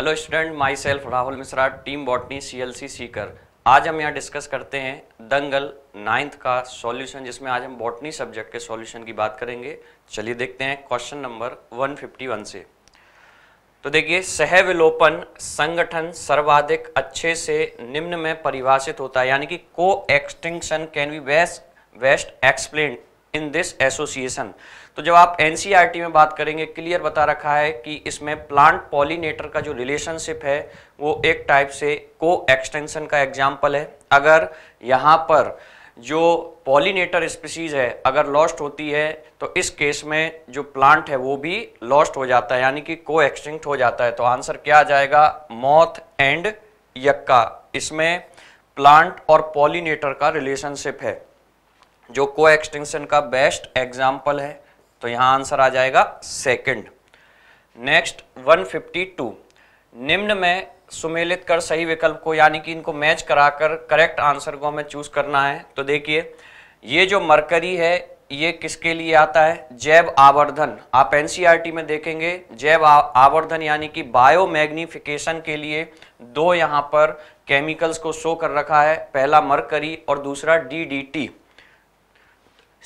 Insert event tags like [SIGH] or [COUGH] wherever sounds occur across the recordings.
Hello student myself Rahul Mishra team botany C L C Sikar आज हम यहाँ डिस्कस करते हैं दंगल नाइन्थ का सॉल्यूशन जिसमें आज हम बॉटनी सब्जेक्ट के सॉल्यूशन की बात करेंगे चलिए देखते हैं क्वेश्चन नंबर 151 से तो देखिए सहविलोपन संगठन सर्वाधिक अच्छे से निम्न में परिभाषित होता है यानी कि को extinction can be best best explain in this association तो जब आप एन e में बात करेंगे क्लियर बता रखा है कि इसमें प्लांट पॉलिनेटर का जो रिलेशनशिप है वो एक टाइप से को एक्सटेंशन का एग्जाम्पल है अगर यहाँ पर जो पॉलिनेटर स्पीसीज है अगर लॉस्ट होती है तो इस केस में जो प्लांट है वो भी लॉस्ट हो जाता है यानी कि को एक्सटिंक्ट हो जाता है तो आंसर क्या आ जाएगा मौत एंड यक्का इसमें प्लांट और पॉलिनेटर का रिलेशनशिप है जो को एक्सटेंशन का बेस्ट एग्जाम्पल है तो यहाँ आंसर आ जाएगा सेकंड नेक्स्ट 152 निम्न में सुमेलित कर सही विकल्प को यानी कि इनको मैच कराकर करेक्ट आंसर को हमें चूज करना है तो देखिए ये जो मरकरी है ये किसके लिए आता है जैव आवर्धन आप एनसीईआरटी e में देखेंगे जैव आवर्धन यानी कि बायो मैग्निफिकेशन के लिए दो यहाँ पर केमिकल्स को शो कर रखा है पहला मरकरी और दूसरा DDT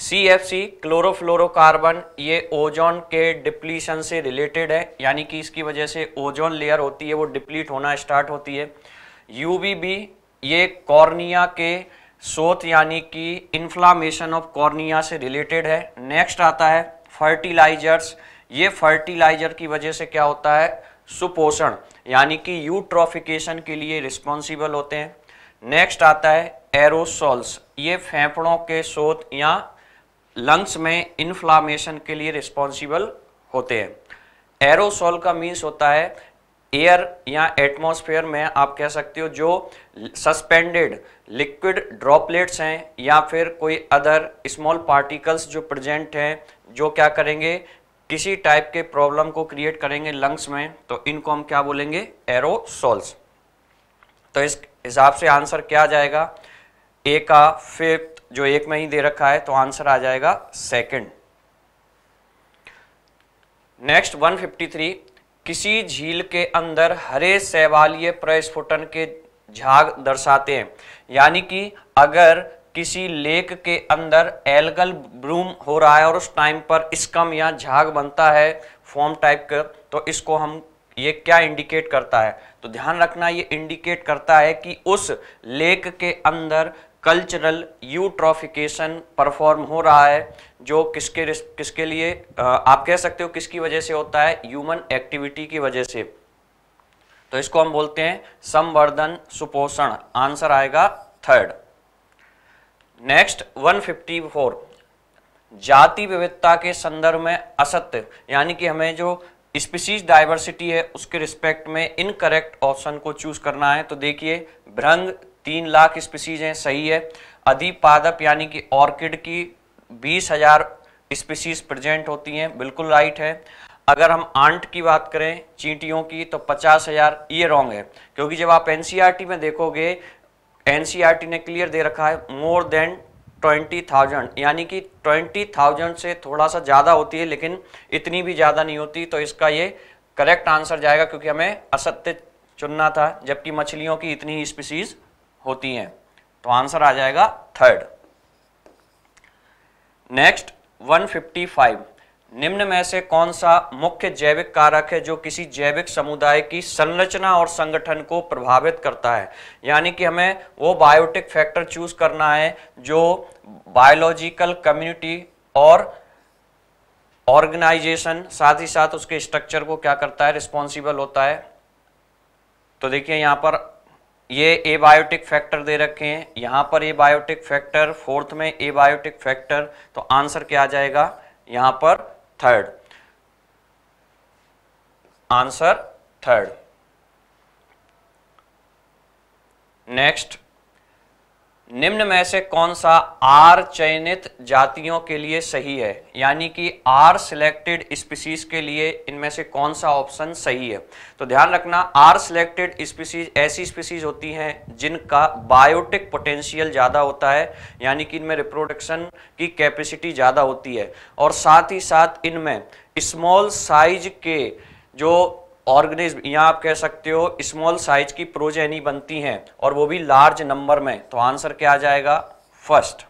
C F C chlorofluorocarbon ये ओजोन के डिप्लीशन से रिलेटेड है यानी कि इसकी वजह से ओजोन लेयर होती है वो डिप्लीट होना स्टार्ट होती है यू ये कॉर्निया के सोत यानी कि इन्फ्लामेशन ऑफ कॉर्निया से रिलेटेड है नेक्स्ट आता है फर्टिलाइजर्स ये फर्टिलाइजर की वजह से क्या होता है सुपोषण यानी कि यूट्रोफिकेशन के लिए रिस्पॉन्सिबल होते हैं नेक्स्ट आता है एरोसोल्स ये फेफड़ों के सोत या लंग्स में इन्फ्लामेशन के लिए रिस्पॉन्सिबल होते हैं एरोसोल का मीन्स होता है एयर या एटमोसफेयर में आप कह सकते हो जो सस्पेंडेड लिक्विड ड्रॉपलेट्स हैं या फिर कोई अदर स्मॉल पार्टिकल्स जो प्रेजेंट हैं जो क्या करेंगे किसी टाइप के प्रॉब्लम को क्रिएट करेंगे लंग्स में तो इनको हम क्या बोलेंगे एरोसोल्स तो इस हिसाब से आंसर क्या आ जाएगा ए का फिफ्थ जो एक में ही दे रखा है तो आंसर आ जाएगा सेकंड नेक्स्ट 153 किसी झील के अंदर हरे सैवालीय प्रस्फुटन के झाग दर्शाते हैं यानी कि अगर किसी लेक के अंदर एल्गल ब्रूम हो रहा है और उस टाइम पर स्कम या झाग बनता है फॉर्म टाइप का तो इसको हम ये क्या इंडिकेट करता है तो ध्यान रखना ये इंडिकेट करता है कि उस लेक के अंदर कल्चरल यूट्रॉफिकेशन परफॉर्म हो रहा है जो किसके किसके लिए आप कह सकते हो किसकी वजह से होता है ह्यूमन एक्टिविटी की वजह से तो इसको हम बोलते हैं संवर्धन सुपोषण आंसर आएगा थर्ड नेक्स्ट 154 जाति विविधता के संदर्भ में असत्य यानी कि हमें जो स्पीसीज डाइवर्सिटी है उसके रिस्पेक्ट में इनकरेक्ट ऑप्शन को चूज करना है तो देखिए भ्रंग तीन लाख स्पीसीज हैं सही है अधिपादप यानी कि ऑर्किड की बीस हजार स्पीसीज प्रेजेंट होती हैं बिल्कुल राइट है अगर हम आंट की बात करें चींटियों की तो पचास हजार ये रॉन्ग है क्योंकि जब आप एनसीईआरटी e में देखोगे एनसीईआरटी e ने क्लियर दे रखा है मोर देन ट्वेंटी थाउजेंड यानी कि ट्वेंटी थाउजेंड से थोड़ा सा ज़्यादा होती है लेकिन इतनी भी ज़्यादा नहीं होती तो इसका ये करेक्ट आंसर जाएगा क्योंकि हमें असत्य चुनना था जबकि मछलियों की इतनी ही स्पीसीज़ होती हैं तो आंसर आ जाएगा थर्ड नेक्स्ट 155 निम्न में से कौन सा मुख्य जैविक कारक है जो किसी जैविक समुदाय की संरचना और संगठन को प्रभावित करता है यानी कि हमें वो बायोटिक फैक्टर चूज करना है जो बायोलॉजिकल कम्युनिटी और ऑर्गेनाइजेशन साथ ही साथ उसके स्ट्रक्चर को क्या करता है रिस्पॉन्सिबल होता है तो देखिए यहां पर ये ए बायोटिक फैक्टर दे रखे हैं यहाँ पर ए बायोटिक फैक्टर फोर्थ में ए बायोटिक फैक्टर तो आंसर क्या आ जाएगा यहाँ पर थर्ड आंसर थर्ड नेक्स्ट निम्न में से कौन सा आर चयनित जातियों के लिए सही है यानी कि आर सिलेक्टेड स्पीसीज के लिए इनमें से कौन सा ऑप्शन सही है तो ध्यान रखना आर सिलेक्टेड स्पीसीज ऐसी स्पीसीज होती हैं जिनका बायोटिक पोटेंशियल ज़्यादा होता है यानी कि इनमें रिप्रोडक्शन की कैपेसिटी ज़्यादा होती है और साथ ही साथ इनमें स्मॉल साइज के जो ऑर्गेनिज्म यहाँ आप कह सकते हो स्मॉल साइज की प्रोजेनी बनती हैं और वो भी लार्ज नंबर में तो आंसर क्या आ जाएगा फर्स्ट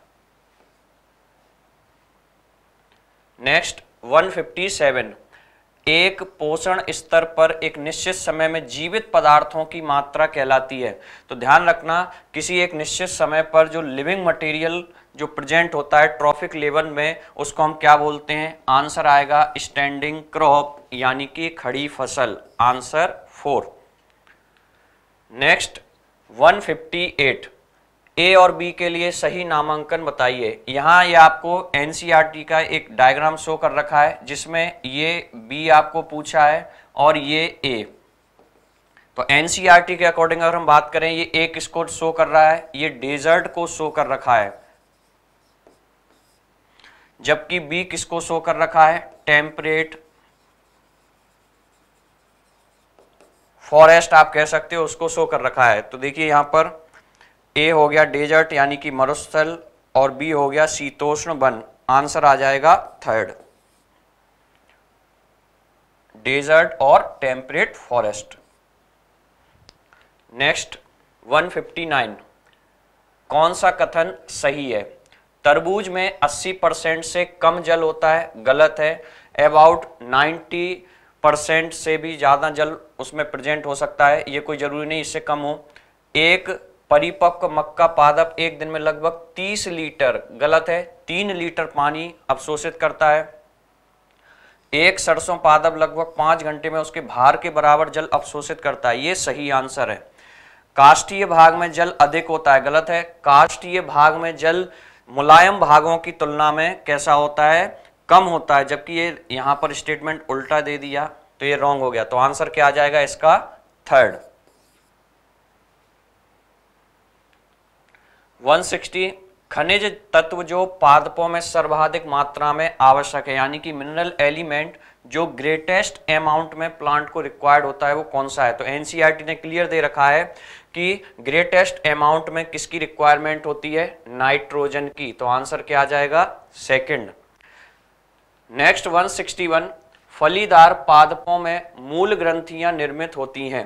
नेक्स्ट 157 एक पोषण स्तर पर एक निश्चित समय में जीवित पदार्थों की मात्रा कहलाती है तो ध्यान रखना किसी एक निश्चित समय पर जो लिविंग मटेरियल जो प्रेजेंट होता है ट्रॉफिक लेवल में उसको हम क्या बोलते हैं आंसर आएगा स्टैंडिंग क्रॉप यानी कि खड़ी फसल आंसर फोर नेक्स्ट 158 ए और बी के लिए सही नामांकन बताइए यहाँ ये आपको एन e का एक डायग्राम शो कर रखा है जिसमें ये बी आपको पूछा है और ये ए तो एन e के अकॉर्डिंग अगर हम बात करें ये एक स्कोर शो कर रहा है ये डेजर्ट को शो कर रखा है जबकि बी किसको शो कर रखा है टेम्परेट फॉरेस्ट आप कह सकते हो उसको शो कर रखा है तो देखिए यहाँ पर ए हो गया डेजर्ट यानी कि मरुस्थल और बी हो गया शीतोष्ण वन आंसर आ जाएगा थर्ड डेजर्ट और टेम्परेट फॉरेस्ट नेक्स्ट 159 कौन सा कथन सही है तरबूज में 80 परसेंट से कम जल होता है गलत है अबाउट परसेंट से भी ज़्यादा जल उसमें प्रेजेंट हो सकता है ये कोई ज़रूरी नहीं इससे कम हो एक परिपक्व मक्का पादप एक दिन में लगभग 30 लीटर गलत है 3 लीटर पानी अवशोषित करता है एक सरसों पादप लगभग पाँच घंटे में उसके भार के बराबर जल अवशोषित करता है ये सही आंसर है काष्ठीय भाग में जल अधिक होता है गलत है काष्ठीय भाग में जल मुलायम भागों की तुलना में कैसा होता है कम होता है जबकि ये यहां पर स्टेटमेंट उल्टा दे दिया तो ये रॉन्ग हो गया तो आंसर क्या आ जाएगा इसका थर्ड 160 खनिज तत्व जो पादपों में सर्वाधिक मात्रा में आवश्यक है यानी कि मिनरल एलिमेंट जो ग्रेटेस्ट अमाउंट में प्लांट को रिक्वायर्ड होता है वो कौन सा है तो एनसीईआरटी e ने क्लियर दे रखा है कि ग्रेटेस्ट अमाउंट में किसकी रिक्वायरमेंट होती है नाइट्रोजन की तो आंसर क्या आ जाएगा सेकंड नेक्स्ट 161 फलीदार पादपों में मूल ग्रंथियां निर्मित होती हैं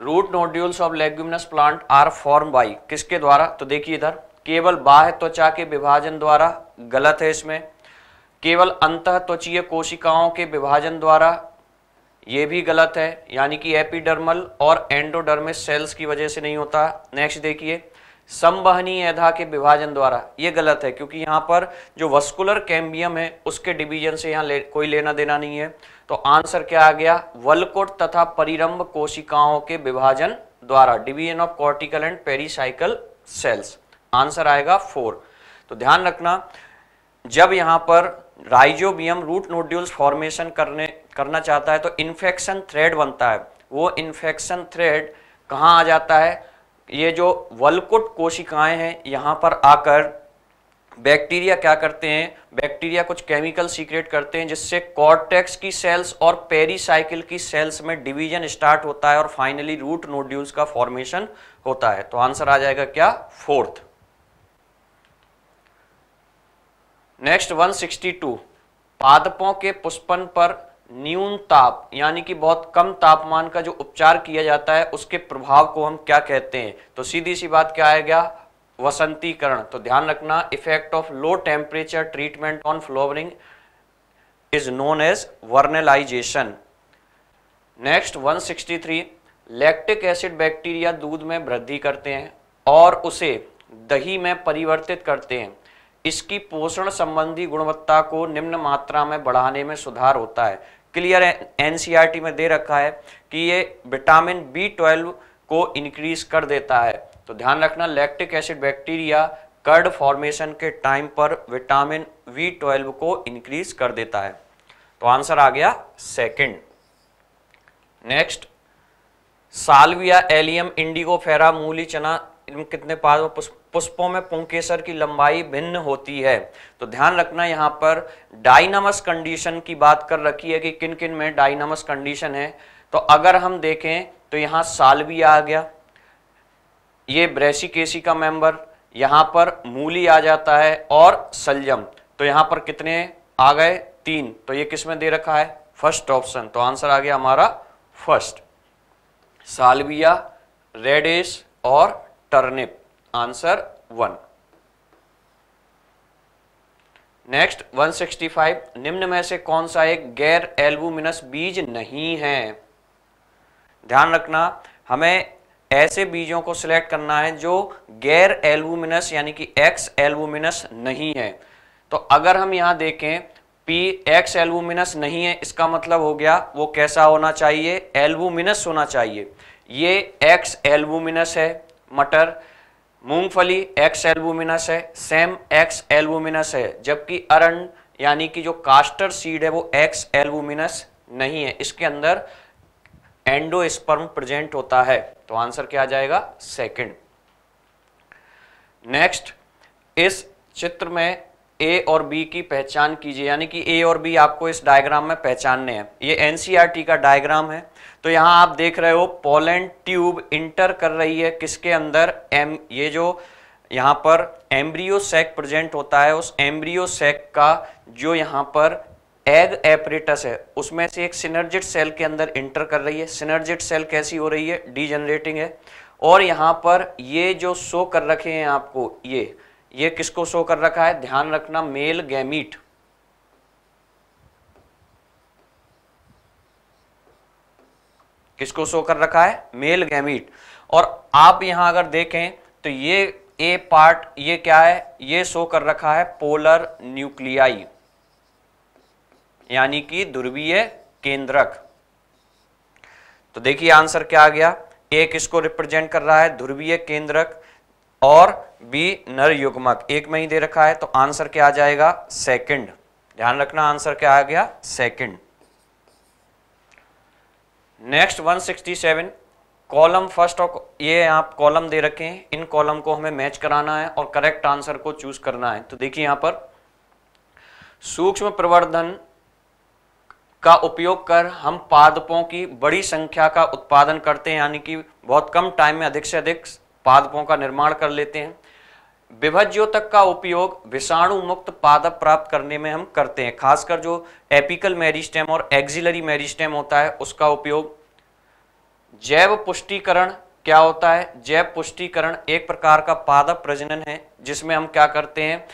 root nodules of leguminous plant are form by किसके द्वारा तो देखिए इधर केवल बाह्य त्वचा के विभाजन द्वारा गलत है इसमें केवल अंत त्वचीय कोशिकाओं के विभाजन द्वारा ये भी गलत है यानी कि एपिडर्मल और एंडोडर्मिस सेल्स की वजह से नहीं होता नेक्स्ट देखिए संबहनी अधा के विभाजन द्वारा ये गलत है क्योंकि यहाँ पर जो वस्कुलर कैम्बियम है उसके डिवीजन से यहाँ ले, कोई लेना देना नहीं है तो आंसर क्या आ गया वलकोट तथा परिरंभ कोशिकाओं के विभाजन द्वारा division of cortical and pericycle cells answer आएगा फोर तो ध्यान रखना जब यहाँ पर राइजोबियम रूट नोड्यूल्स फॉर्मेशन करने करना चाहता है तो इन्फेक्शन थ्रेड बनता है वो इन्फेक्शन थ्रेड कहाँ आ जाता है ये जो वलकुट कोशिकाएं हैं यहाँ पर आकर बैक्टीरिया क्या करते हैं बैक्टीरिया कुछ केमिकल सीक्रेट करते हैं जिससे कॉर्टेक्स की सेल्स और पेरीसाइकिल की सेल्स में डिवीजन स्टार्ट होता है और फाइनली रूट नोड्यूल्स का फॉर्मेशन होता है तो आंसर आ जाएगा क्या फोर्थ नेक्स्ट 162 पादपों के पुष्पन पर न्यून ताप यानी कि बहुत कम तापमान का जो उपचार किया जाता है उसके प्रभाव को हम क्या कहते हैं तो सीधी सी बात क्या आएगा वसंतीकरण तो ध्यान रखना effect of low temperature treatment on flowering is known as vernalisation next 163 lactic acid bacteria दूध में वृद्धि करते हैं और उसे दही में परिवर्तित करते हैं इसकी पोषण संबंधी गुणवत्ता को निम्न मात्रा में बढ़ाने में सुधार होता है क्लियर एनसीईआरटी e में दे रखा है कि ये विटामिन बी ट्वेल्व को इंक्रीज कर देता है तो ध्यान रखना lactic acid bacteria curd formation के टाइम पर विटामिन वी ट्वेल्व को इंक्रीज कर देता है तो आंसर आ गया second next salvia allium indigofera मूली चना कितने पादप पुष्प पुष्पों में पुंकेसर की लंबाई भिन्न होती है तो ध्यान रखना यहाँ पर डायनामस कंडीशन की बात कर रखी है कि किन किन में डायनामस कंडीशन है तो अगर हम देखें तो यहाँ सालवी आ गया ये केसी का मेंबर यहाँ पर मूली आ जाता है और सलजम तो यहाँ पर कितने आ गए तीन तो ये किस में दे रखा है फर्स्ट ऑप्शन तो आंसर आ गया हमारा फर्स्ट सालविया रेडेस और टर्निप आंसर वन नेक्स्ट 165 निम्न में से कौन सा एक गैर एल्बुमिनस बीज नहीं है ध्यान रखना हमें ऐसे बीजों को सिलेक्ट करना है जो गैर एल्बुमिनस यानी कि एक्स एल्बुमिनस नहीं है तो अगर हम यहां देखें पी एक्स एल्बुमिनस नहीं है इसका मतलब हो गया वो कैसा होना चाहिए एल्बुमिनस होना चाहिए ये एक्स एल्बुमिनस है मटर मूंगफली एक्स एल्बुमिनस है सेम एक्स एल्बुमिनस है जबकि अरन यानी कि जो कास्टर सीड है वो एक्स एल्बुमिनस नहीं है इसके अंदर एंडोस्पर्म प्रेजेंट होता है तो आंसर क्या आ जाएगा सेकंड नेक्स्ट इस चित्र में ए और बी की पहचान कीजिए यानी कि ए और बी आपको इस डायग्राम में पहचानने हैं ये एनसीईआरटी e का डायग्राम है तो यहाँ आप देख रहे हो पोलैंड ट्यूब इंटर कर रही है किसके अंदर एम ये जो यहाँ पर एम्ब्रियो सेक प्रेजेंट होता है उस एम्ब्रियो सेक का जो यहाँ पर एग एपरेटस है उसमें से एक सिनर्जिट सेल के अंदर इंटर कर रही है सिनर्जिट सेल कैसी हो रही है डी है और यहाँ पर ये जो शो कर रखे हैं आपको ये ये किसको शो कर रखा है ध्यान रखना मेल गैमीट किसको शो कर रखा है मेल गैमीट और आप यहां अगर देखें तो ये ए पार्ट ये क्या है ये शो कर रखा है पोलर न्यूक्लियाई यानी कि ध्रुवीय केंद्रक तो देखिए आंसर क्या आ गया ए किसको रिप्रेजेंट कर रहा है ध्रुवीय केंद्रक और बी नर युग्मक एक में ही दे रखा है तो आंसर क्या आ जाएगा सेकंड ध्यान रखना आंसर क्या आ गया सेकंड नेक्स्ट 167 कॉलम फर्स्ट और ये आप कॉलम दे रखे हैं इन कॉलम को हमें मैच कराना है और करेक्ट आंसर को चूज करना है तो देखिए यहां पर सूक्ष्म प्रवर्धन का उपयोग कर हम पादपों की बड़ी संख्या का उत्पादन करते हैं यानी कि बहुत कम टाइम में अधिक से अधिक पादपों का निर्माण कर लेते हैं विभज्यो तक का उपयोग विषाणु मुक्त पादप प्राप्त करने में हम करते हैं खासकर जो एपिकल मेरिस्टेम और एक्सिलरी मेरिस्टेम होता है उसका उपयोग जैव पुष्टिकरण क्या होता है जैव पुष्टिकरण एक प्रकार का पादप प्रजनन है जिसमें हम क्या करते हैं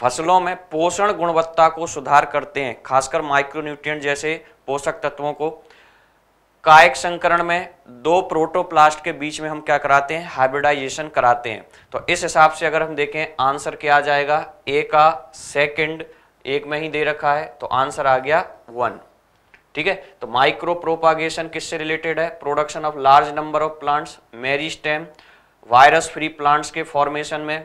फसलों में पोषण गुणवत्ता को सुधार करते हैं खासकर माइक्रोन्यूट्रिएंट जैसे पोषक तत्वों को कायक संकरण में दो प्रोटोप्लास्ट के बीच में हम क्या कराते हैं हाइब्रिडाइजेशन कराते हैं तो इस हिसाब से अगर हम देखें आंसर क्या आ जाएगा ए का सेकंड एक में ही दे रखा है तो आंसर आ गया वन ठीक है तो माइक्रो प्रोपागेशन किससे रिलेटेड है production of large number of plants meristem virus free plants के फॉर्मेशन में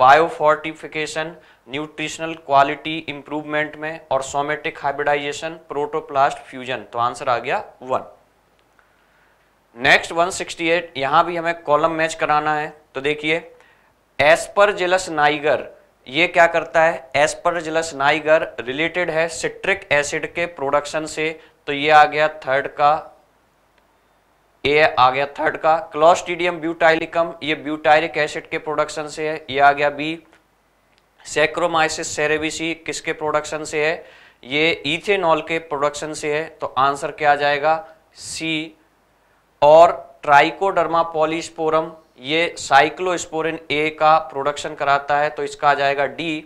बायोफोर्टिफिकेशन न्यूट्रिशनल क्वालिटी इंप्रूवमेंट में और सोमेटिक हाइब्रिडाइजेशन प्रोटोप्लास्ट फ्यूजन तो आंसर आ गया वन नेक्स्ट 168 यहाँ भी हमें कॉलम मैच कराना है तो देखिए एस्पर जिलस नाइगर ये क्या करता है एस्पर जिलस नाइगर रिलेटेड है सिट्रिक एसिड के प्रोडक्शन से तो ये आ गया थर्ड का ए आ गया थर्ड का क्लोस्टिडियम ब्यूटाइलिकम ये ब्यूटाइलिक एसिड के प्रोडक्शन से है ये आ गया बी सेक्रोमाइसिस सेरेविसी किसके प्रोडक्शन से है ये इथेनॉल के प्रोडक्शन से है तो आंसर क्या आ जाएगा सी और ट्राइकोडर्मा पॉलीस्पोरम ये साइक्लोस्पोरिन ए का प्रोडक्शन कराता है तो इसका आ जाएगा डी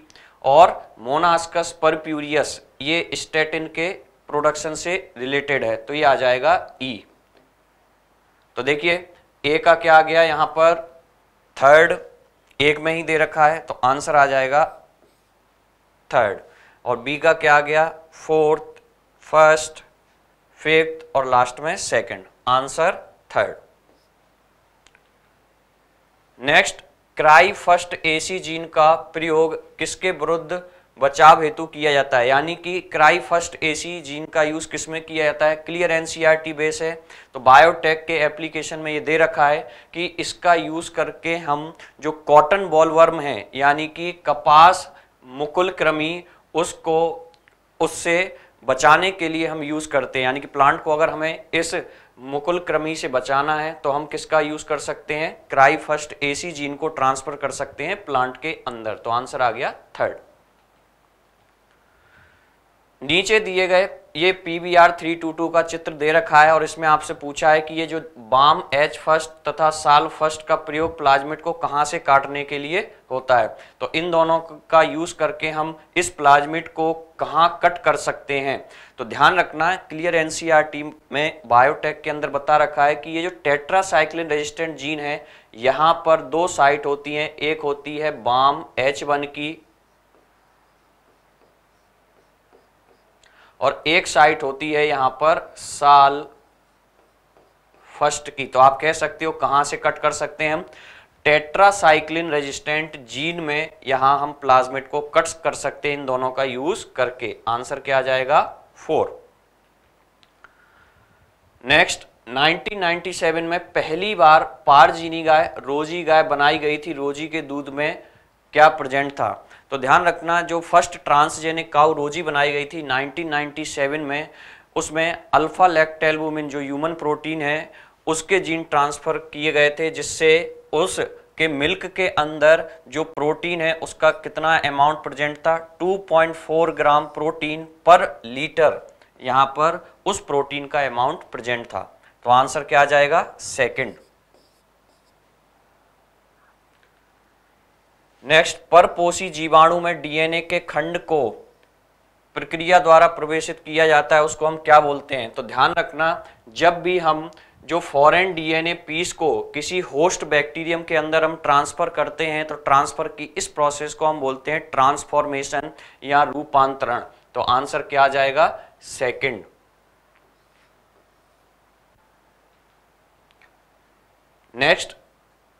और मोनास्कस परप्यूरियस ये स्टेटिन के प्रोडक्शन से रिलेटेड है तो ये आ जाएगा ई e. तो देखिए ए का क्या आ गया यहाँ पर थर्ड एक में ही दे रखा है तो आंसर आ जाएगा थर्ड और बी का क्या आ गया फोर्थ फर्स्ट फिफ्थ और लास्ट में second answer third next cry first Ac gene का प्रयोग किसके विरुद्ध बचाव हेतु किया जाता है यानी कि क्राई फर्स्ट एसी जीन का यूज किसमें किया जाता है क्लियर एनसीईआरटी बेस है तो बायोटेक के एप्लीकेशन में ये दे रखा है कि इसका यूज करके हम जो कॉटन बॉलवर्म है यानी कि कपास मुकुल क्रमी उसको उससे बचाने के लिए हम यूज करते हैं यानी कि प्लांट को अगर हमें इस मुकुल क्रमी से बचाना है तो हम किसका यूज कर सकते हैं क्राई फर्स्ट एसी जीन को ट्रांसफर कर सकते हैं प्लांट के अंदर तो आंसर आ गया थर्ड नीचे दिए गए ये P B R three two two का चित्र दे रखा है और इसमें आपसे पूछा है कि ये जो बाम एच फर्स्ट तथा साल फर्स्ट का प्रयोग प्लाज्मिट को कहाँ से काटने के लिए होता है तो इन दोनों का यूज करके हम इस प्लाज्मिट को कहाँ कट कर सकते हैं तो ध्यान रखना है क्लियर एन सी आर टीम में बायोटेक के अंदर बता रखा है कि ये जो टेट्रासाइक्लिन रेजिस्टेंट जीन है यहाँ पर दो साइट होती हैं एक होती है बाम एच वन की और एक साइट होती है यहां पर साल फर्स्ट की तो आप कह सकते हो कहां से कट कर सकते हैं हम टेट्रासाइक्लिन रेजिस्टेंट जीन में यहां हम प्लाज्मेट को कट कर सकते हैं इन दोनों का यूज करके आंसर क्या आ जाएगा फोर नेक्स्ट 1997 में पहली बार पारजीनी गाय रोजी गाय बनाई गई थी रोजी के दूध में क्या प्रेजेंट था तो ध्यान रखना जो फर्स्ट ट्रांसजेनिक काउ रोजी बनाई गई थी 1997 में उसमें अल्फा लैक्टेलबुमिन जो ह्यूमन प्रोटीन है उसके जीन ट्रांसफ़र किए गए थे जिससे उस के मिल्क के अंदर जो प्रोटीन है उसका कितना अमाउंट प्रेजेंट था 2.4 ग्राम प्रोटीन पर लीटर यहाँ पर उस प्रोटीन का अमाउंट प्रेजेंट था तो आंसर क्या आ जाएगा सेकंड नेक्स्ट परपोषी जीवाणु में डीएनए के खंड को प्रक्रिया द्वारा प्रवेशित किया जाता है उसको हम क्या बोलते हैं तो ध्यान रखना जब भी हम जो फॉरेन डीएनए पीस को किसी होस्ट बैक्टीरियम के अंदर हम ट्रांसफर करते हैं तो ट्रांसफर की इस प्रोसेस को हम बोलते हैं ट्रांसफॉर्मेशन या रूपांतरण तो आंसर क्या आ जाएगा सेकंड नेक्स्ट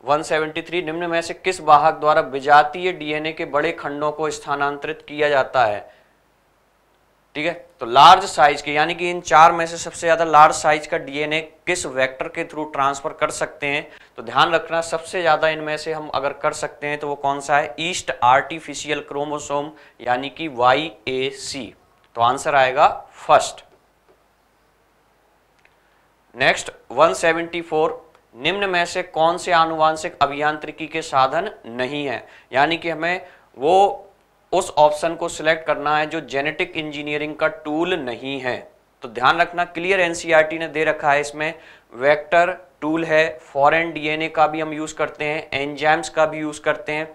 173 निम्न में से किस वाहक द्वारा विजातीय डीएनए के बड़े खंडों को स्थानांतरित किया जाता है ठीक है तो लार्ज साइज के यानी कि इन चार में से सबसे ज्यादा लार्ज साइज का डीएनए किस वेक्टर के थ्रू ट्रांसफर कर सकते हैं तो ध्यान रखना सबसे ज्यादा इनमें से हम अगर कर सकते हैं तो वो कौन सा है ईस्ट आर्टिफिशियल क्रोमोसोम यानी कि वाई ए सी तो आंसर आएगा फर्स्ट नेक्स्ट 174 निम्न में से कौन से आनुवांशिक अभियांत्रिकी के साधन नहीं है यानी कि हमें वो उस ऑप्शन को सिलेक्ट करना है जो जेनेटिक इंजीनियरिंग का टूल नहीं है तो ध्यान रखना क्लियर एनसीईआरटी e ने दे रखा है इसमें वेक्टर टूल है फॉरेन डीएनए का भी हम यूज़ करते हैं एंजाइम्स का भी यूज़ करते हैं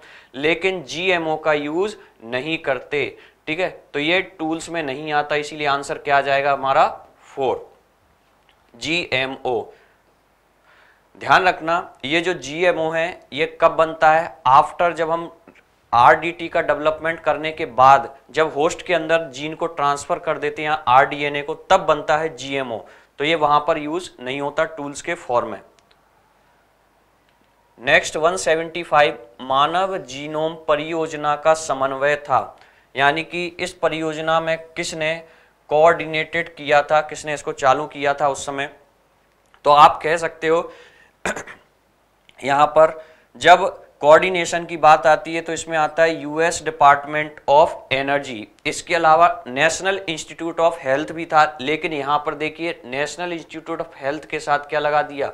लेकिन जीएमओ का यूज़ नहीं करते ठीक है तो ये टूल्स में नहीं आता इसीलिए आंसर क्या आ जाएगा हमारा फोर जी एम ओ ध्यान रखना ये जो जीएमओ है ये कब बनता है आफ्टर जब हम आरडीटी का डेवलपमेंट करने के बाद जब होस्ट के अंदर जीन को ट्रांसफर कर देते हैं आरडीएनए को तब बनता है जीएमओ तो ये वहां पर यूज नहीं होता टूल्स के फॉर्म में नेक्स्ट 175 मानव जीनोम परियोजना का समन्वय था यानी कि इस परियोजना में किसने कोऑर्डिनेटेड किया था किसने इसको चालू किया था उस समय तो आप कह सकते हो [COUGHS] यहाँ पर जब कोऑर्डिनेशन की बात आती है तो इसमें आता है यूएस डिपार्टमेंट ऑफ एनर्जी इसके अलावा नेशनल इंस्टीट्यूट ऑफ हेल्थ भी था लेकिन यहाँ पर देखिए नेशनल इंस्टीट्यूट ऑफ हेल्थ के साथ क्या लगा दिया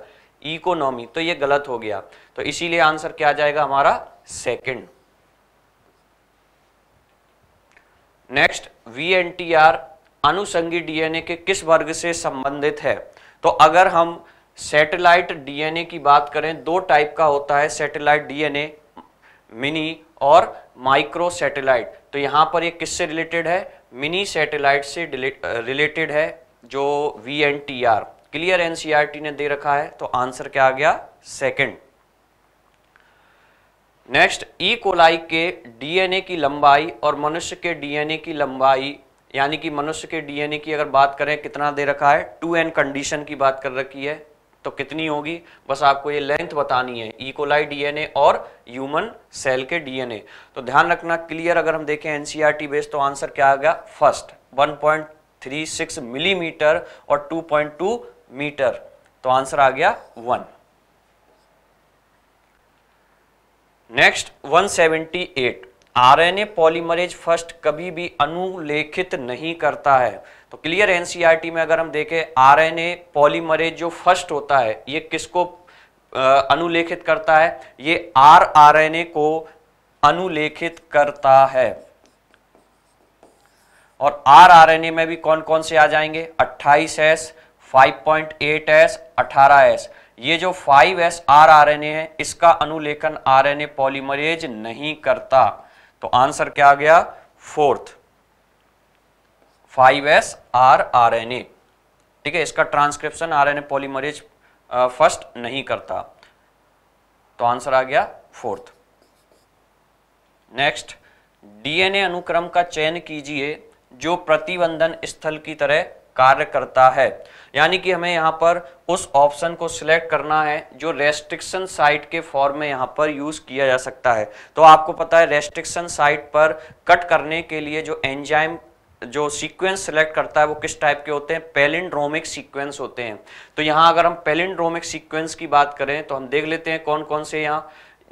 इकोनॉमी तो ये गलत हो गया तो इसीलिए आंसर क्या आ जाएगा हमारा सेकंड नेक्स्ट वीएनटीआर अनुसंगी डीएनए के किस वर्ग से संबंधित है तो अगर हम सैटेलाइट डीएनए की बात करें दो टाइप का होता है सैटेलाइट डीएनए मिनी और माइक्रो सैटेलाइट तो यहाँ पर ये किससे रिलेटेड है मिनी सैटेलाइट से रिलेटेड है जो V N T R clear NCERT ने दे रखा है तो आंसर क्या आ गया सेकंड नेक्स्ट ई कोलाई के डीएनए की लंबाई और मनुष्य के डीएनए की लंबाई यानी कि मनुष्य के डीएनए की अगर बात करें कितना दे रखा है टू एन कंडीशन की बात कर रखी है तो कितनी होगी बस आपको ये लेंथ बतानी है इकोलाई e डीएनए और ह्यूमन सेल के डीएनए तो ध्यान रखना क्लियर अगर हम देखें एनसीईआरटी बेस e तो आंसर क्या आ गया फर्स्ट 1.36 मिलीमीटर mm और 2.2 मीटर तो आंसर आ गया one next 178 RNA polymerase first कभी भी अनुलेखित नहीं करता है तो क्लियर एनसीईआरटी e में अगर हम देखें आरएनए पॉलीमरेज जो फर्स्ट होता है ये किसको अनुलेखित करता है ये आर ए को अनुलेखित करता है और आर ए में भी कौन कौन से आ जाएंगे 28S, 5.8S, 18S ये जो 5S ए है इसका अनुलेखन आरएनए पॉलीमरेज नहीं करता तो आंसर क्या आ गया fourth five S R R N A ठीक है इसका transcription R N A polymerase first नहीं करता तो आंसर आ गया फोर्थ नेक्स्ट डीएनए अनुक्रम का चयन कीजिए जो प्रतिबंधन स्थल की तरह कार्य करता है यानी कि हमें यहां पर उस ऑप्शन को सिलेक्ट करना है जो रेस्ट्रिक्शन साइट के फॉर्म में यहां पर यूज़ किया जा सकता है तो आपको पता है रेस्ट्रिक्शन साइट पर कट करने के लिए जो एंजाइम जो सीक्वेंस सेलेक्ट करता है वो किस टाइप के होते हैं पेलिंड्रोमिक सीक्वेंस होते हैं तो यहाँ अगर हम पेलिंड्रोमिक सीक्वेंस की बात करें तो हम देख लेते हैं कौन कौन से यहाँ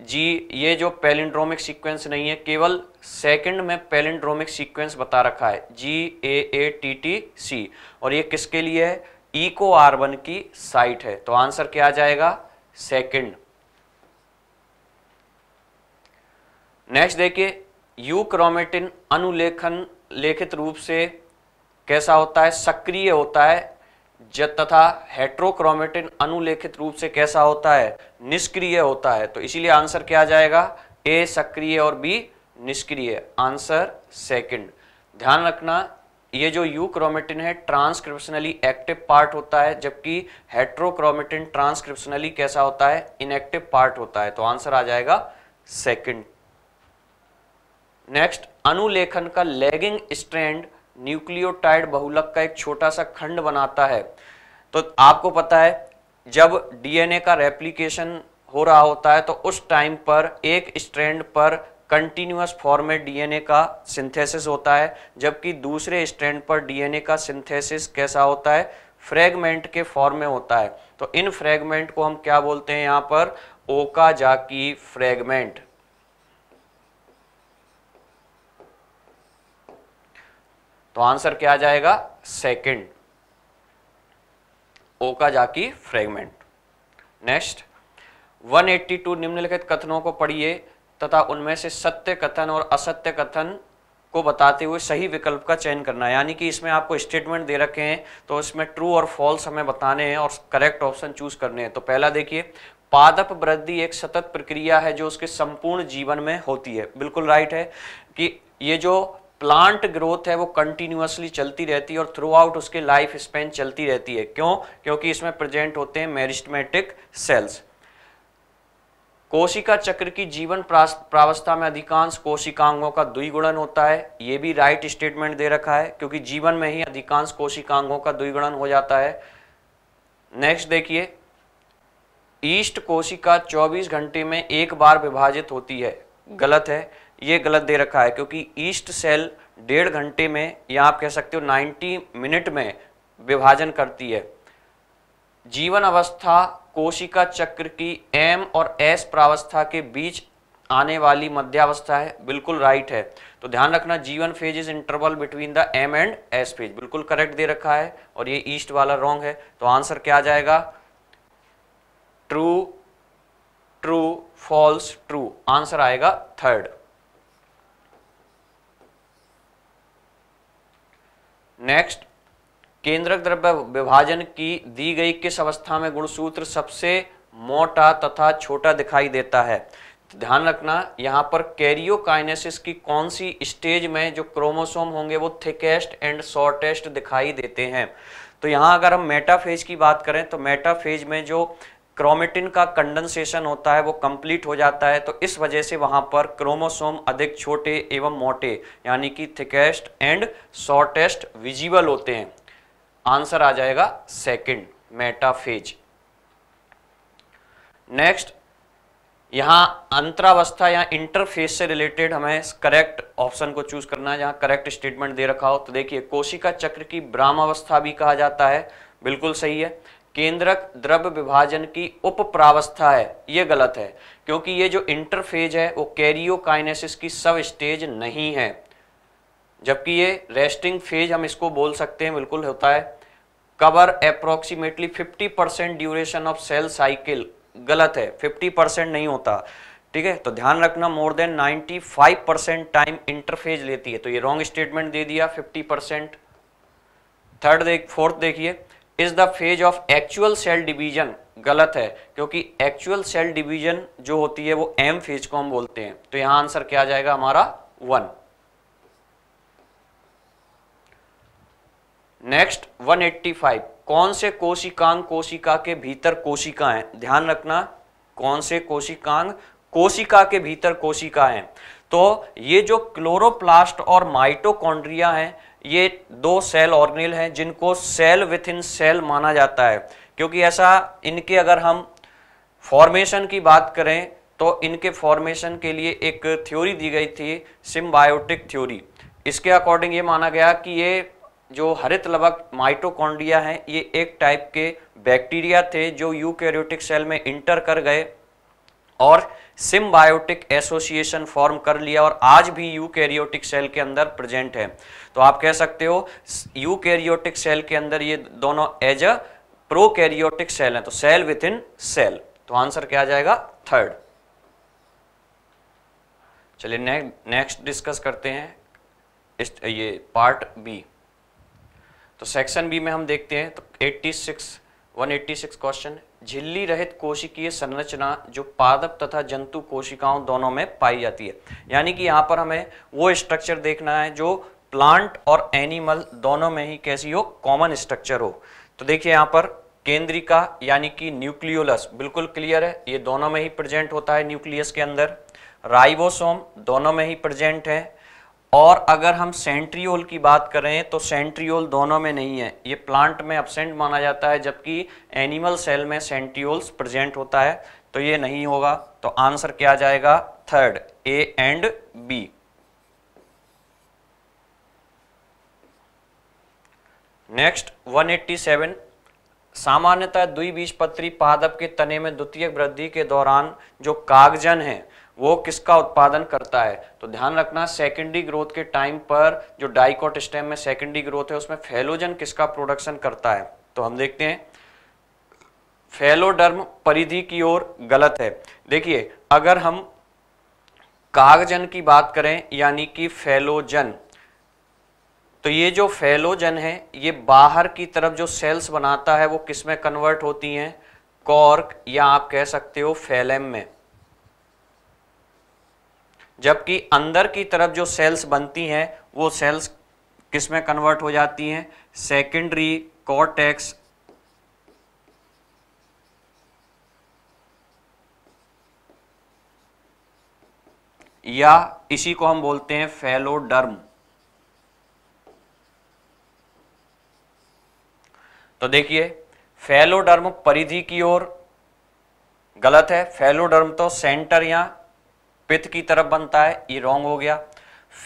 जी ये जो पेलिंड्रोमिक सीक्वेंस नहीं है केवल सेकंड में पेलिंड्रोमिक सीक्वेंस बता रखा है जी ए ए टी टी सी और ये किसके लिए है इको e आर्बन की साइट है तो आंसर क्या आ जाएगा सेकंड नेक्स्ट देखिए यू क्रोमेटिन अनुलेखन लेखित रूप से कैसा होता है सक्रिय होता है जब तथा हेट्रोक्रोमेटिन अनुलेखित रूप से कैसा होता है निष्क्रिय होता है तो इसीलिए आंसर क्या आ जाएगा ए सक्रिय और बी निष्क्रिय आंसर सेकंड ध्यान रखना ये जो यू क्रोमेटिन है ट्रांसक्रिप्शनली एक्टिव पार्ट होता है जबकि हेट्रोक्रोमेटिन ट्रांसक्रिप्शनली कैसा होता है इनएक्टिव पार्ट होता है तो आंसर आ जाएगा सेकेंड नेक्स्ट अनुलेखन का लैगिंग स्ट्रैंड न्यूक्लियोटाइड बहुलक का एक छोटा सा खंड बनाता है तो आपको पता है जब डीएनए का रेप्लिकेशन हो रहा होता है तो उस टाइम पर एक स्ट्रैंड पर कंटिन्यूस फॉर्म में डीएनए का सिंथेसिस होता है जबकि दूसरे स्ट्रैंड पर डीएनए का सिंथेसिस कैसा होता है फ्रेगमेंट के फॉर्म में होता है तो इन फ्रेगमेंट को हम क्या बोलते हैं यहाँ पर ओका जाकी फ्रेगमेंट तो आंसर क्या आ जाएगा सेकंड ओका जाकी फ्रेगमेंट नेक्स्ट 182 निम्नलिखित कथनों को पढ़िए तथा उनमें से सत्य कथन और असत्य कथन को बताते हुए सही विकल्प का चयन करना है यानी कि इसमें आपको स्टेटमेंट दे रखे हैं तो इसमें ट्रू और फॉल्स हमें बताने हैं और करेक्ट ऑप्शन चूज करने हैं तो पहला देखिए पादप वृद्धि एक सतत प्रक्रिया है जो उसके संपूर्ण जीवन में होती है बिल्कुल राइट है कि ये जो प्लांट ग्रोथ है वो कंटिन्यूसली चलती रहती है और थ्रू आउट उसके लाइफ स्पेन चलती रहती है क्यों क्योंकि इसमें प्रेजेंट होते हैं मेरिस्टमेटिक सेल्स कोशिका चक्र की जीवन प्रावस्था में अधिकांश कोशिकांगों का द्विगुणन होता है ये भी राइट स्टेटमेंट दे रखा है क्योंकि जीवन में ही अधिकांश कोशिकांगों का द्विगुणन हो जाता है नेक्स्ट देखिए ईस्ट कोशिका 24 घंटे में एक बार विभाजित होती है गलत है ये गलत दे रखा है क्योंकि ईस्ट सेल डेढ़ घंटे में या आप कह सकते हो 90 मिनट में विभाजन करती है जीवन अवस्था कोशिका चक्र की एम और एस प्रावस्था के बीच आने वाली मध्यावस्था है बिल्कुल राइट है तो ध्यान रखना जीवन phase is interval between the M and S phase बिल्कुल करेक्ट दे रखा है और ये ईस्ट वाला रॉन्ग है तो आंसर क्या आ जाएगा true true false true answer आएगा थर्ड नेक्स्ट केंद्रक द्रव्य विभाजन की दी गई किस अवस्था में गुणसूत्र सबसे मोटा तथा छोटा दिखाई देता है ध्यान रखना यहाँ पर कैरियोकाइनेसिस की कौन सी स्टेज में जो क्रोमोसोम होंगे वो थिकेस्ट एंड शॉर्टेस्ट दिखाई देते हैं तो यहाँ अगर हम मेटाफेज की बात करें तो मेटाफेज में जो क्रोमेटिन का कंडेंसेशन होता है वो कंप्लीट हो जाता है तो इस वजह से वहां पर क्रोमोसोम अधिक छोटे एवं मोटे यानी कि थिकेस्ट एंड शॉर्टेस्ट विजिबल होते हैं आंसर आ जाएगा सेकंड मेटाफेज नेक्स्ट यहां अंतरावस्था या इंटरफेस से रिलेटेड हमें करेक्ट ऑप्शन को चूज करना है जहाँ करेक्ट स्टेटमेंट दे रखा हो तो देखिए कोशिका चक्र की ब्राह्मावस्था भी कहा जाता है बिल्कुल सही है केंद्रक द्रव्य विभाजन की उप प्रावस्था है ये गलत है क्योंकि ये जो इंटरफेज है वो कैरियोकाइनेसिस की सब स्टेज नहीं है जबकि ये रेस्टिंग फेज हम इसको बोल सकते हैं बिल्कुल होता है cover approximately 50 percent duration of cell cycle गलत है 50 परसेंट नहीं होता ठीक है तो ध्यान रखना more than 95 percent time interphase लेती है तो ये रॉन्ग स्टेटमेंट दे दिया 50 परसेंट थर्ड देख फोर्थ देखिए is the phase of actual cell division गलत है क्योंकि एक्चुअल सेल डिवीजन जो होती है वो एम फेज को हम बोलते हैं तो यहां आंसर क्या आ जाएगा हमारा वन नेक्स्ट 185 कौन से कोशिकांग कोशिका के भीतर कोशिका है ध्यान रखना कौन से कोशिकांग कोशिका के भीतर कोशिका है तो ये जो क्लोरोप्लास्ट और माइटोकॉन्ड्रिया हैं ये दो सेल ऑर्गेनिल हैं जिनको सेल विथ इन सेल माना जाता है क्योंकि ऐसा इनके अगर हम फॉर्मेशन की बात करें तो इनके फॉर्मेशन के लिए एक थ्योरी दी गई थी सिम्बायोटिक थ्योरी इसके अकॉर्डिंग ये माना गया कि ये जो हरित लवक माइटोकॉन्ड्रिया हैं ये एक टाइप के बैक्टीरिया थे जो यूकैरियोटिक सेल में इंटर कर गए और सिम्बायोटिक एसोसिएशन फॉर्म कर लिया और आज भी यूकैरियोटिक सेल के अंदर प्रेजेंट है तो आप कह सकते हो यूकैरियोटिक सेल के अंदर ये दोनों एज अ प्रोकैरियोटिक सेल है तो सेल विथ इन सेल तो आंसर क्या आ जाएगा थर्ड चलिए ने, नेक्स्ट डिस्कस करते हैं इस ये पार्ट बी तो सेक्शन बी में हम देखते हैं तो 86 186 क्वेश्चन झिल्ली रहित कोशिकीय संरचना जो पादप तथा जंतु कोशिकाओं दोनों में पाई जाती है यानी कि यहाँ पर हमें वो स्ट्रक्चर देखना है जो प्लांट और एनिमल दोनों में ही कैसी हो कॉमन स्ट्रक्चर हो तो देखिए यहाँ पर केंद्रिका यानी कि न्यूक्लियोलस बिल्कुल क्लियर है ये दोनों में ही प्रेजेंट होता है न्यूक्लियस के अंदर राइबोसोम दोनों में ही प्रेजेंट है और अगर हम सेंट्रियोल की बात करें तो सेंट्रियोल दोनों में नहीं है ये प्लांट में अपसेंट माना जाता है जबकि एनिमल सेल में सेंट्रियोल्स प्रेजेंट होता है तो ये नहीं होगा तो आंसर क्या आ जाएगा third A and B next 187 सामान्यतः द्विबीजपत्री पादप के तने में द्वितीय वृद्धि के दौरान जो कागजन है वो किसका उत्पादन करता है तो ध्यान रखना सेकेंडरी ग्रोथ के टाइम पर जो डाइकॉट स्टेम में सेकेंडरी ग्रोथ है उसमें फेलोजन किसका प्रोडक्शन करता है तो हम देखते हैं फेलोडर्म परिधि की ओर गलत है देखिए अगर हम कागजन की बात करें यानी कि फेलोजन तो ये जो फेलोजन है ये बाहर की तरफ जो सेल्स बनाता है वो किसमें कन्वर्ट होती हैं कॉर्क या आप कह सकते हो फेलेम में जबकि अंदर की तरफ जो सेल्स बनती हैं वो सेल्स किस में कन्वर्ट हो जाती हैं सेकेंडरी कॉर्टेक्स या इसी को हम बोलते हैं फेलोडर्म तो देखिए फेलोडर्म परिधि की ओर गलत है फेलोडर्म तो सेंटर या पित्त की तरफ बनता है ये रॉन्ग हो गया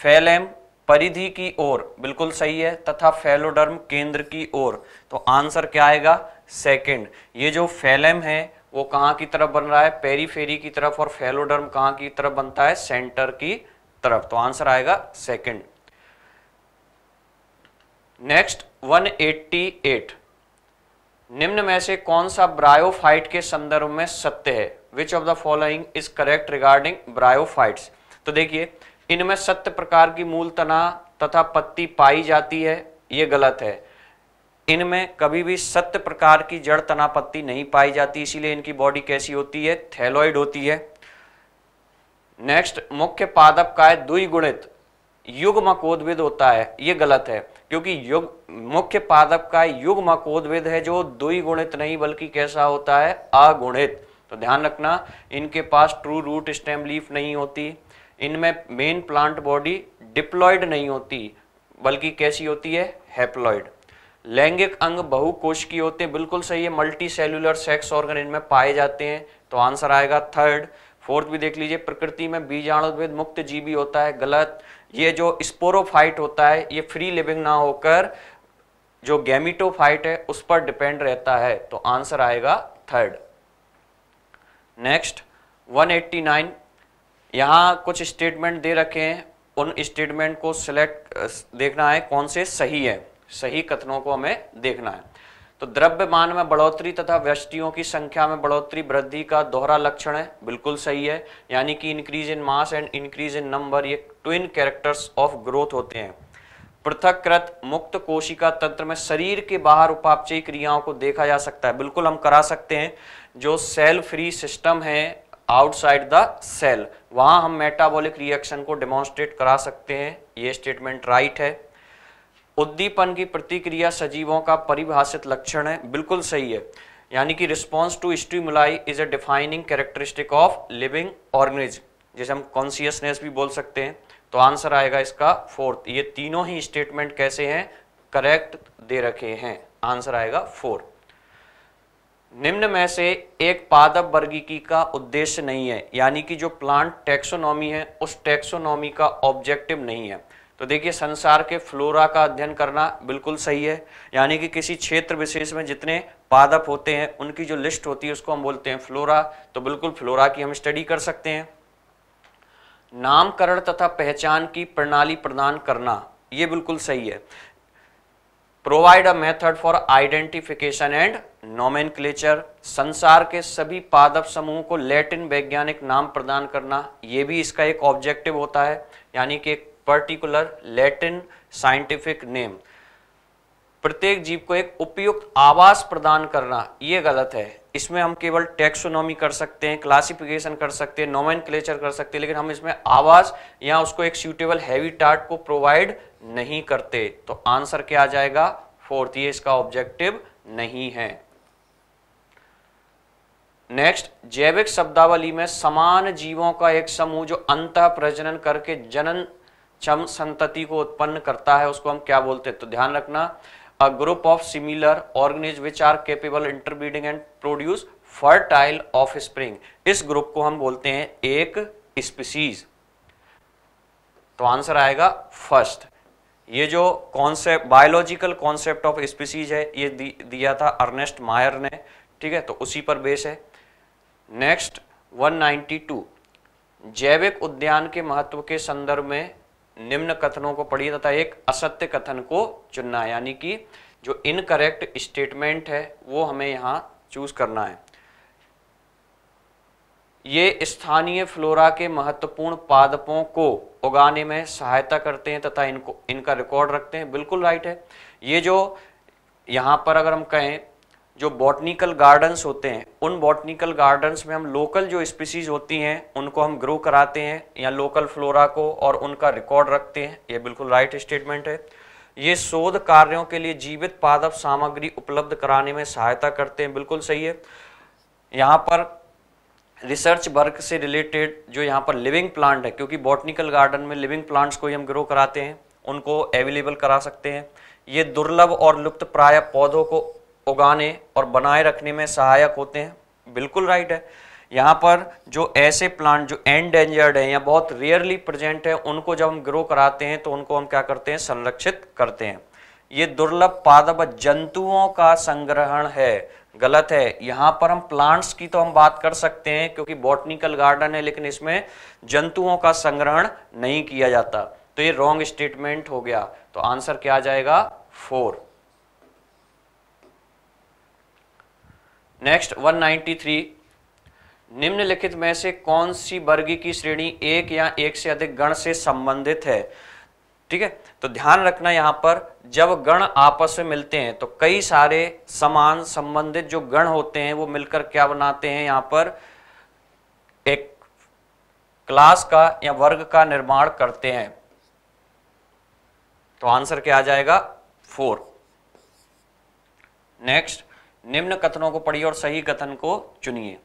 फैलेम परिधि की ओर बिल्कुल सही है तथा फेलोडर्म केंद्र की ओर तो आंसर क्या आएगा सेकंड ये जो फेलेम है वो कहाँ की तरफ बन रहा है पेरीफेरी की तरफ और फेलोडर्म कहाँ की तरफ बनता है सेंटर की तरफ तो आंसर आएगा सेकंड नेक्स्ट 188 निम्न में से कौन सा ब्रायोफाइट के संदर्भ में सत्य है which of the following is correct regarding bryophytes तो देखिए इनमें सत्य प्रकार की मूल तना तथा पत्ती पाई जाती है ये गलत है इनमें कभी भी सत्य प्रकार की जड़ तना पत्ती नहीं पाई जाती इसीलिए इनकी बॉडी कैसी होती है थैलॉइड होती है नेक्स्ट मुख्य पादप का द्विगुणित युग्म होता है ये गलत है क्योंकि युग मुख्य पादप का युग मकोदेद है जो दुई गुणित नहीं बल्कि कैसा होता है अगुणित तो ध्यान रखना इनके पास ट्रू रूट स्टेम लीफ नहीं होती इनमें मेन प्लांट बॉडी डिप्लॉयड नहीं होती बल्कि कैसी होती है हेप्लॉयड लैंगिक अंग बहु की होते हैं बिल्कुल सही है मल्टी सेलुलर सेक्स ऑर्गन इनमें पाए जाते हैं तो आंसर आएगा थर्ड फोर्थ भी देख लीजिए प्रकृति में बीजाणुद्भिद मुक्त जीवी होता है गलत ये जो स्पोरोफाइट होता है ये फ्री लिविंग ना होकर जो गैमिटोफाइट है उस पर डिपेंड रहता है तो आंसर आएगा थर्ड नेक्स्ट 189 एट्टी यहाँ कुछ स्टेटमेंट दे रखे हैं उन स्टेटमेंट को सिलेक्ट देखना है कौन से सही है सही कथनों को हमें देखना है तो द्रव्यमान में बढ़ोतरी तथा व्यष्टियों की संख्या में बढ़ोतरी वृद्धि का दोहरा लक्षण है बिल्कुल सही है यानी कि increase in mass and increase in number ये ट्विन कैरेक्टर्स ऑफ ग्रोथ होते हैं पृथककृत मुक्त कोशिका तंत्र में शरीर के बाहर उपापचयी क्रियाओं को देखा जा सकता है बिल्कुल हम करा सकते हैं जो सेल फ्री सिस्टम है आउटसाइड द सेल वहां हम मेटाबॉलिक रिएक्शन को डेमोन्स्ट्रेट करा सकते हैं ये स्टेटमेंट राइट है उद्दीपन की प्रतिक्रिया सजीवों का परिभाषित लक्षण है बिल्कुल सही है यानी कि response to stimuli is a defining characteristic of living organism जिसे हम कॉन्सियसनेस भी बोल सकते हैं तो आंसर आएगा इसका फोर्थ ये तीनों ही स्टेटमेंट कैसे हैं करेक्ट दे रखे हैं आंसर आएगा फोर निम्न में से एक पादप वर्गीकी का उद्देश्य नहीं है यानी कि जो प्लांट टैक्सोनॉमी है उस टैक्सोनॉमी का ऑब्जेक्टिव नहीं है तो देखिए संसार के फ्लोरा का अध्ययन करना बिल्कुल सही है यानी कि किसी क्षेत्र विशेष में जितने पादप होते हैं उनकी जो लिस्ट होती है उसको हम बोलते हैं फ्लोरा तो बिल्कुल फ्लोरा की हम स्टडी कर सकते हैं नामकरण तथा पहचान की प्रणाली प्रदान करना ये बिल्कुल सही है provide a method for identification and nomen संसार के सभी पादप समूह को लैटिन वैज्ञानिक नाम प्रदान करना ये भी इसका एक ऑब्जेक्टिव होता है यानी कि एक पर्टिकुलर लैटिन साइंटिफिक नेम प्रत्येक जीव को एक उपयुक्त आवास प्रदान करना ये गलत है इसमें हम केवल टेक्सोनॉमी कर सकते हैं क्लासिफिकेशन कर सकते हैं नोमन कर सकते हैं लेकिन हम इसमें आवाज़ या उसको एक सूटेबल हैवी टार्ट को प्रोवाइड नहीं करते तो आंसर क्या आ जाएगा फोर्थ ये इसका ऑब्जेक्टिव नहीं है नेक्स्ट जैविक शब्दावली में समान जीवों का एक समूह जो अंत प्रजनन करके जनन चम संतति को उत्पन्न करता है उसको हम क्या बोलते हैं तो ध्यान रखना a group of similar organisms which are capable interbreeding and produce fertile offspring इस ग्रुप को हम बोलते हैं एक स्पीसीज तो आंसर आएगा फर्स्ट ये जो concept biological concept of species है ये दिया था अर्नेस्ट मायर ने ठीक है तो उसी पर बेस है नेक्स्ट 192 जैविक उद्यान के महत्व के संदर्भ में निम्न कथनों को पढ़िए तथा एक असत्य कथन को चुनना है यानी कि जो इनकरेक्ट स्टेटमेंट है वो हमें यहाँ चूज करना है ये स्थानीय फ्लोरा के महत्वपूर्ण पादपों को उगाने में सहायता करते हैं तथा इनको इनका रिकॉर्ड रखते हैं बिल्कुल राइट है ये जो यहाँ पर अगर हम कहें जो बॉटनिकल गार्डन्स होते हैं उन बॉटनिकल गार्डन्स में हम लोकल जो स्पीसीज होती हैं उनको हम ग्रो कराते हैं या लोकल फ्लोरा को और उनका रिकॉर्ड रखते हैं ये बिल्कुल राइट स्टेटमेंट है ये शोध कार्यों के लिए जीवित पादप सामग्री उपलब्ध कराने में सहायता करते हैं बिल्कुल सही है यहाँ पर रिसर्च वर्क से रिलेटेड जो यहाँ पर लिविंग प्लांट है क्योंकि बॉटनिकल गार्डन में लिविंग प्लांट्स को ही हम ग्रो कराते हैं उनको अवेलेबल करा सकते हैं ये दुर्लभ और लुप्त प्राय पौधों को उगाने और बनाए रखने में सहायक होते हैं बिल्कुल राइट है यहाँ पर जो ऐसे प्लांट जो एंडेंजर्ड हैं या बहुत रेयरली प्रेजेंट है उनको जब हम ग्रो कराते हैं तो उनको हम क्या करते हैं संरक्षित करते हैं ये दुर्लभ पादप जंतुओं का संग्रहण है गलत है यहाँ पर हम प्लांट्स की तो हम बात कर सकते हैं क्योंकि बॉटनिकल गार्डन है लेकिन इसमें जंतुओं का संग्रहण नहीं किया जाता तो ये रॉन्ग स्टेटमेंट हो गया तो आंसर क्या आ जाएगा फोर नेक्स्ट 193 निम्नलिखित में से कौन सी वर्ग की श्रेणी एक या एक से अधिक गण से संबंधित है ठीक है तो ध्यान रखना यहां पर जब गण आपस में मिलते हैं तो कई सारे समान संबंधित जो गण होते हैं वो मिलकर क्या बनाते हैं यहां पर एक क्लास का या वर्ग का निर्माण करते हैं तो आंसर क्या आ जाएगा फोर नेक्स्ट निम्न कथनों को पढ़िए और सही कथन को चुनिए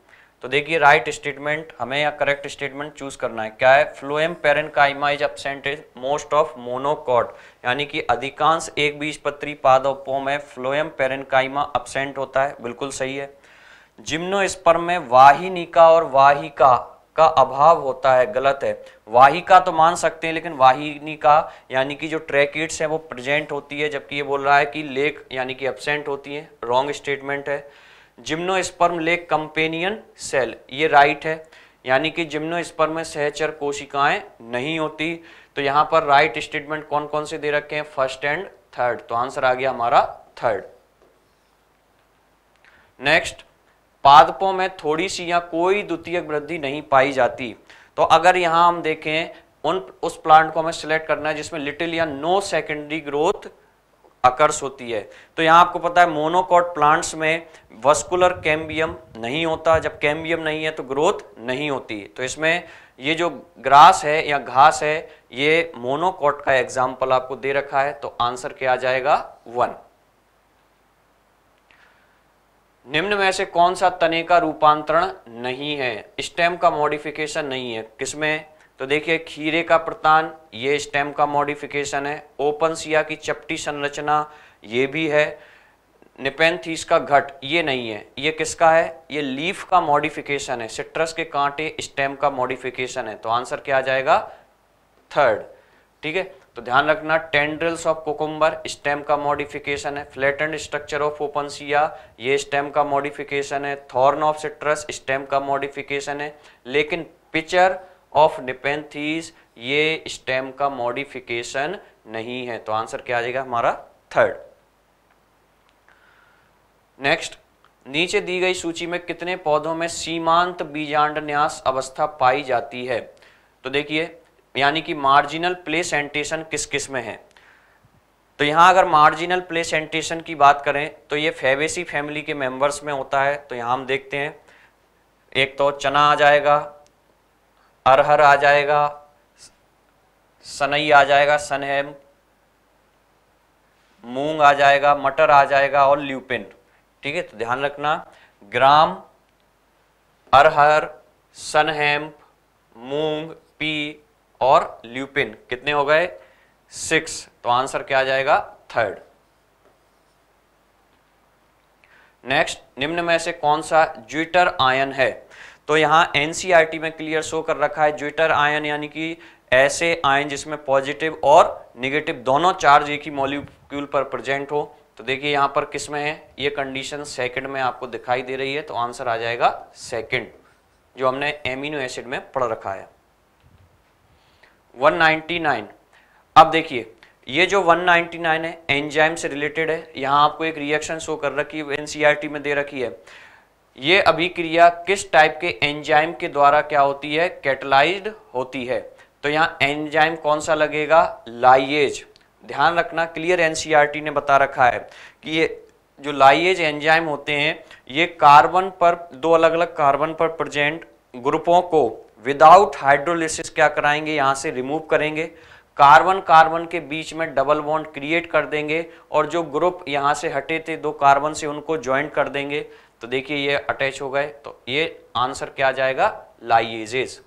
तो देखिए राइट स्टेटमेंट हमें या करेक्ट स्टेटमेंट चूज करना है क्या है phloem parenchyma is absent is most of monocot यानी कि अधिकांश एक बीज पत्री पादपों में फ्लोएम पेरेनकाइमा अब्सेंट होता है बिल्कुल सही है जिम्नो में वाहिनिका और वाहिका का अभाव होता है गलत है वाही का तो मान सकते हैं लेकिन वाहिनी का यानी कि जो ट्रैकिट्स है वो प्रेजेंट होती है जबकि ये बोल रहा है कि लेक यानी कि एबसेंट होती है रॉन्ग स्टेटमेंट है स्पर्म लेक कंपेनियन सेल ये राइट है यानी कि जिम्नोस्पर्म में सहचर कोशिकाएं नहीं होती तो यहाँ पर राइट स्टेटमेंट कौन कौन से दे रखे हैं फर्स्ट एंड थर्ड तो आंसर आ गया हमारा थर्ड नेक्स्ट पादपों में थोड़ी सी या कोई द्वितीय वृद्धि नहीं पाई जाती तो अगर यहाँ हम देखें उन उस प्लांट को हमें सिलेक्ट करना है जिसमें लिटिल या नो सेकेंडरी ग्रोथ आकर्ष होती है तो यहाँ आपको पता है मोनोकॉट प्लांट्स में वस्कुलर कैम्बियम नहीं होता जब कैम्बियम नहीं है तो ग्रोथ नहीं होती तो इसमें ये जो ग्रास है या घास है ये मोनोकॉट का एग्जाम्पल आपको दे रखा है तो आंसर क्या आ जाएगा वन निम्न में से कौन सा तने का रूपांतरण नहीं है स्टेम का मॉडिफिकेशन नहीं है किसमें तो देखिए खीरे का प्रतान ये स्टेम का मॉडिफिकेशन है ओपन सिया की चपटी संरचना ये भी है निपेंथीस का घट ये नहीं है ये किसका है ये लीफ का मॉडिफिकेशन है सिट्रस के कांटे स्टेम का मॉडिफिकेशन है तो आंसर क्या आ जाएगा थर्ड ठीक है तो ध्यान रखना टेंड्रिल्स ऑफ कोकुम्बर स्टेम का मॉडिफिकेशन है फ्लैट स्ट्रक्चर ऑफ ओपनसिया ये स्टेम का मॉडिफिकेशन है थॉर्न ऑफ सिट्रस स्टेम का मॉडिफिकेशन है लेकिन पिचर ऑफ निपेंथीज ये स्टेम का मॉडिफिकेशन नहीं है तो आंसर क्या आ जाएगा हमारा थर्ड नेक्स्ट नीचे दी गई सूची में कितने पौधों में सीमांत बीजांड न्यास अवस्था पाई जाती है तो देखिए यानी कि मार्जिनल प्लेसेंटेशन किस किस में है तो यहाँ अगर मार्जिनल प्लेसेंटेशन की बात करें तो ये फेवेसी फैमिली के मेंबर्स में होता है तो यहाँ हम देखते हैं एक तो चना आ जाएगा अरहर आ जाएगा सनई आ जाएगा सनहेम मूंग आ जाएगा मटर आ जाएगा और ल्यूपिन ठीक है तो ध्यान रखना ग्राम अरहर सनहेम मूंग पी और ल्यूपिन कितने हो गए सिक्स तो आंसर क्या आ जाएगा थर्ड नेक्स्ट निम्न में से कौन सा ज्विटर आयन है तो यहां एनसीईआरटी e में क्लियर शो कर रखा है ज्विटर आयन यानी कि ऐसे आयन जिसमें पॉजिटिव और निगेटिव दोनों चार्ज एक ही मॉलिक्यूल पर प्रेजेंट हो तो देखिए यहां पर किस में है ये कंडीशन सेकंड में आपको दिखाई दे रही है तो आंसर आ जाएगा सेकंड जो हमने एमिनो एसिड में पढ़ रखा है 199 अब देखिए ये जो 199 है एंजाइम से रिलेटेड है यहाँ आपको एक रिएक्शन शो कर रखी है एनसीईआरटी e में दे रखी है ये अभिक्रिया किस टाइप के एंजाइम के द्वारा क्या होती है कैटलाइज्ड होती है तो यहाँ एंजाइम कौन सा लगेगा लाइएज ध्यान रखना क्लियर एनसीईआरटी e ने बता रखा है कि ये जो लाइएज एंजाइम होते हैं ये कार्बन पर दो अलग अलग कार्बन पर प्रेजेंट ग्रुपों को विदाउट हाइड्रोलिसिस क्या कराएंगे यहाँ से रिमूव करेंगे कार्बन कार्बन के बीच में डबल बॉन्ड क्रिएट कर देंगे और जो ग्रुप यहाँ से हटे थे दो कार्बन से उनको ज्वाइंट कर देंगे तो देखिए ये अटैच हो गए तो ये आंसर क्या जाएगा लाइजेज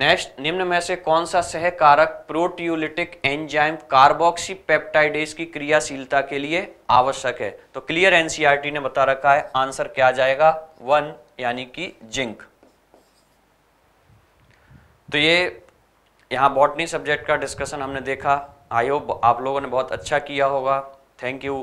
नेक्स्ट निम्न में से कौन सा सहकारक कारक प्रोट्यूलिटिक एंजाइम कार्बोक्सी पेप्टाइडेज की क्रियाशीलता के लिए आवश्यक है तो क्लियर एनसीईआरटी ने बता रखा है आंसर क्या जाएगा वन यानी कि जिंक तो ये यहां बॉटनी सब्जेक्ट का डिस्कशन हमने देखा आई होप आप लोगों ने बहुत अच्छा किया होगा थैंक यू